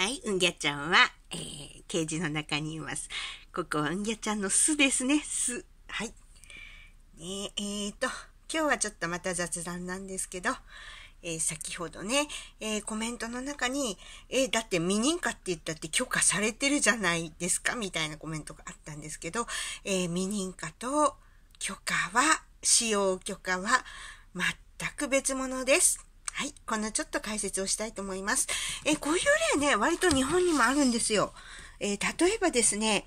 はい、うんぎゃちゃんは、えー、ケージの中にいます。ここはうんぎゃちゃんの巣ですね、巣。はい。ね、えーと、今日はちょっとまた雑談なんですけど、えー、先ほどね、えー、コメントの中に、えー、だって未認可って言ったって許可されてるじゃないですかみたいなコメントがあったんですけど、え未認可と許可は、使用許可は全く別物です。はい、こんなちょっと解説をしたいと思います。えこういう例ね、割と日本にもあるんですよ。えー、例えばですね、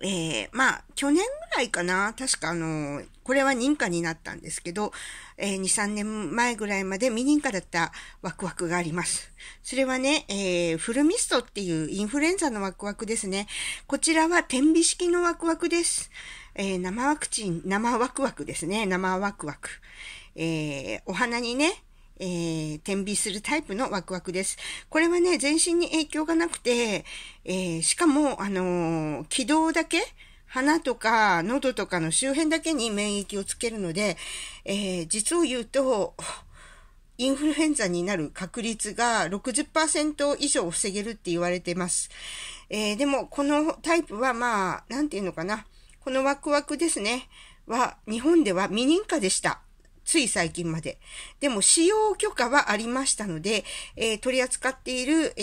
えー、まあ、去年ぐらいかな、確かあのー、これは認可になったんですけど、え2、3年前ぐらいまで未認可だったワクワクがあります。それはね、えフルミストっていうインフルエンザのワクワクですね。こちらは点日式のワクワクです。え生ワクチン、生ワクワクですね、生ワクワク。えお花にね、えー、天秤するタイプのワクワクです。これはね、全身に影響がなくて、えー、しかも、あのー、道だけ、鼻とか喉とかの周辺だけに免疫をつけるので、えー、実を言うと、インフルエンザになる確率が60%以上防げるって言われてます。えー、でも、このタイプはまあ、なんていうのかな。このワクワクですね。は、日本では未認可でした。つい最近まで。でも、使用許可はありましたので、えー、取り扱っている、え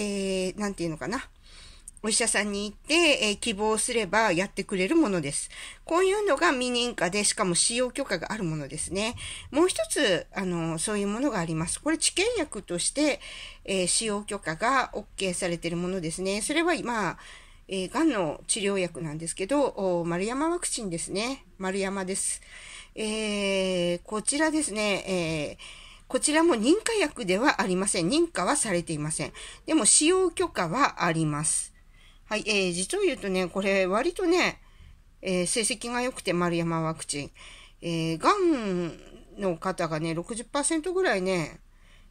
ー、なんていうのかな。お医者さんに行って、えー、希望すればやってくれるものです。こういうのが未認可で、しかも使用許可があるものですね。もう一つ、あの、そういうものがあります。これ、治験薬として、えー、使用許可が OK されているものですね。それは、まあ、えー、がんの治療薬なんですけど、丸山ワクチンですね。丸山です。えー、こちらですね、えー、こちらも認可薬ではありません。認可はされていません。でも使用許可はあります。はい、えー、実を言うとね、これ割とね、えー、成績が良くて丸山ワクチン。えー、がんの方がね、60%ぐらいね、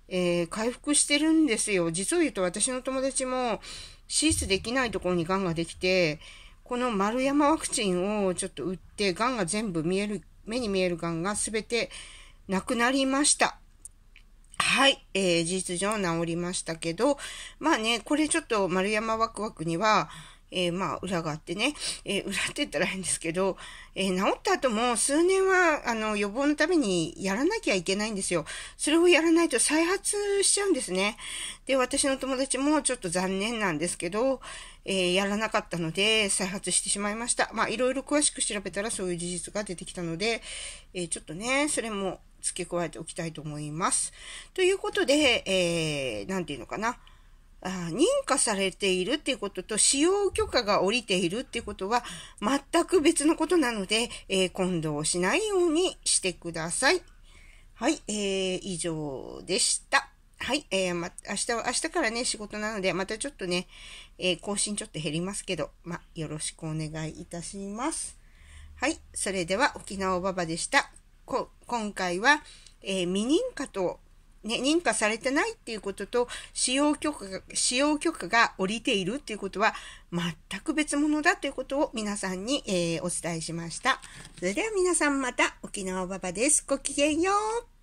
えー、回復してるんですよ。実を言うと私の友達も手術できないところにがんができて、この丸山ワクチンをちょっと打って、がんが全部見える目に見えるがすが全てなくなりました。はい、えー、事実上治りましたけど、まあね、これちょっと丸山ワクワクには、えー、まあ、裏があってね、えー、裏って言ったら変ですけど、えー、治った後も数年は、あの、予防のためにやらなきゃいけないんですよ。それをやらないと再発しちゃうんですね。で、私の友達もちょっと残念なんですけど、えー、やらなかったので、再発してしまいました。まあ、いろいろ詳しく調べたらそういう事実が出てきたので、えー、ちょっとね、それも付け加えておきたいと思います。ということで、えー、なんていうのかな。認可されているっていうことと使用許可が下りているっていうことは全く別のことなので、えー、混同しないようにしてください。はい、えー、以上でした。はい、えー、ま、明日は、明日からね、仕事なので、またちょっとね、えー、更新ちょっと減りますけど、ま、よろしくお願いいたします。はい、それでは沖縄おばばでした。今回は、えー、未認可とね、認可されてないっていうことと、使用許可が、使用許可が下りているっていうことは、全く別物だということを皆さんに、えー、お伝えしました。それでは皆さんまた沖縄ババです。ごきげんよう。